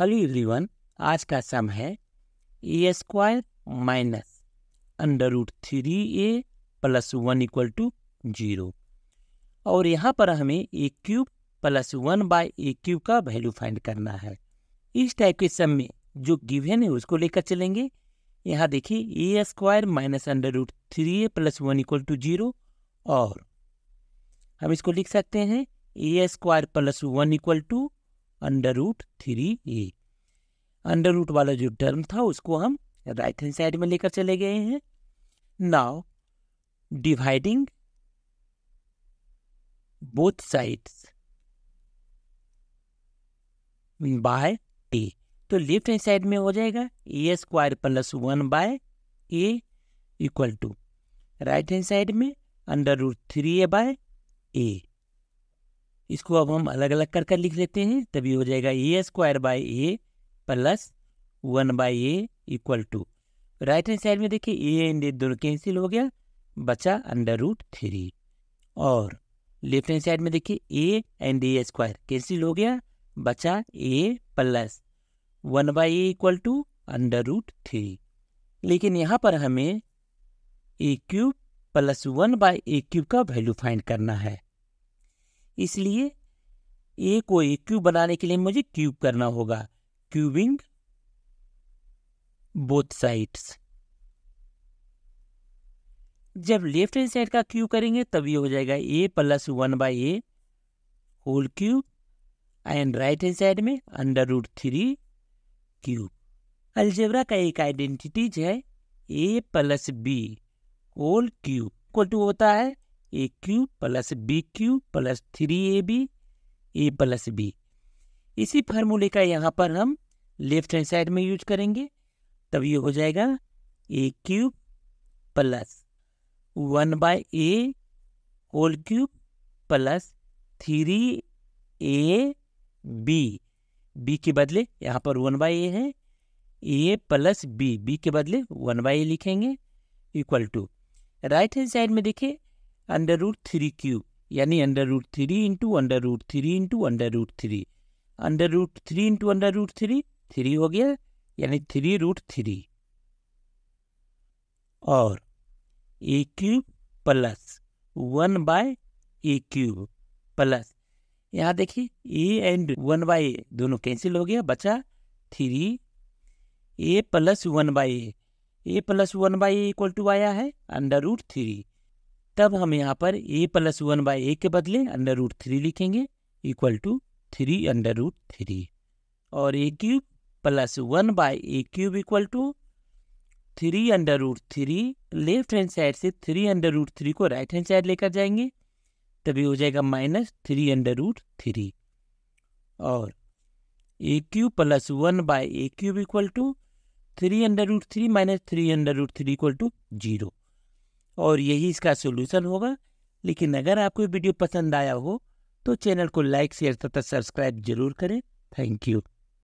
hello everyone आज का sum है a square minus under root three a plus one equal to zero और यहाँ पर हमें a cube plus one by a cube का वैल्यू फाइंड करना है इस टाइप के सम में जो गिवन है उसको लेकर चलेंगे यहाँ देखिए a square minus under root three a plus one equal to zero और हम इसको लिख सकते हैं a square plus one equal to under root three a under root वाला जो टर्म था उसको हम राइट हैंड साइड में लेकर चले गए हैं now dividing both sides by t तो लेफ्ट हैंड साइड में हो जाएगा a square plus one by a equal to right hand side में under root three a by a इसको अब हम अलग अलग कर कर लिख लेते हैं तभी हो जाएगा a square by a plus one by a equal to right hand side में देखिए ए एंड ए दोनों कैंसिल हो गया बचा अंडर रूट थ्री और लेफ्ट हैंड साइड में देखिए a and a square cancel हो गया बचा a plus one by a equal to under root three लेकिन यहाँ पर हमें a cube plus one by a cube का वैल्यू फाइंड करना है इसलिए ए को एक क्यूब बनाने के लिए मुझे क्यूब करना होगा क्यूबिंग बोथ साइड्स जब लेफ्ट हैंड साइड का क्यूब करेंगे तब ये हो जाएगा a plus one by a whole cube and right hand side में under root three cube algebra का एक आइडेंटिटीज है a plus b whole cube equal to होता है a cube plus b cube plus three a b a plus b इसी फार्मूले का यहाँ पर हम लेफ्ट हैंड साइड में यूज करेंगे तब ये हो जाएगा a cube plus one by a whole cube plus three a b b के बदले यहाँ पर वन बाय ए है ए प्लस बी बी के बदले वन बाय ए लिखेंगे equal to right hand side में देखिए अंडर रूट थ्री क्यूब यानी under root three into under root three into under root three under root three into under root three three हो गया यानी three root three और a cube plus one by a cube plus यहाँ देखिए a and one by a दोनों cancel हो गया बचा three a plus one by a a plus one by equal to आया है अंडर रूट थ्री तब हम यहाँ पर a plus one by a के बदले अंडर रूट थ्री लिखेंगे equal to three under root three और a cube plus one by a cube equal to three under root three left hand side से three under root three को right hand side लेकर जाएंगे तभी हो जाएगा minus three under root three और a cube plus one by a cube equal to three under root three minus three under root three equal to zero और यही इसका सोल्यूशन होगा लेकिन अगर आपको वीडियो पसंद आया हो तो चैनल को लाइक शेयर तथा सब्सक्राइब जरूर करें थैंक यू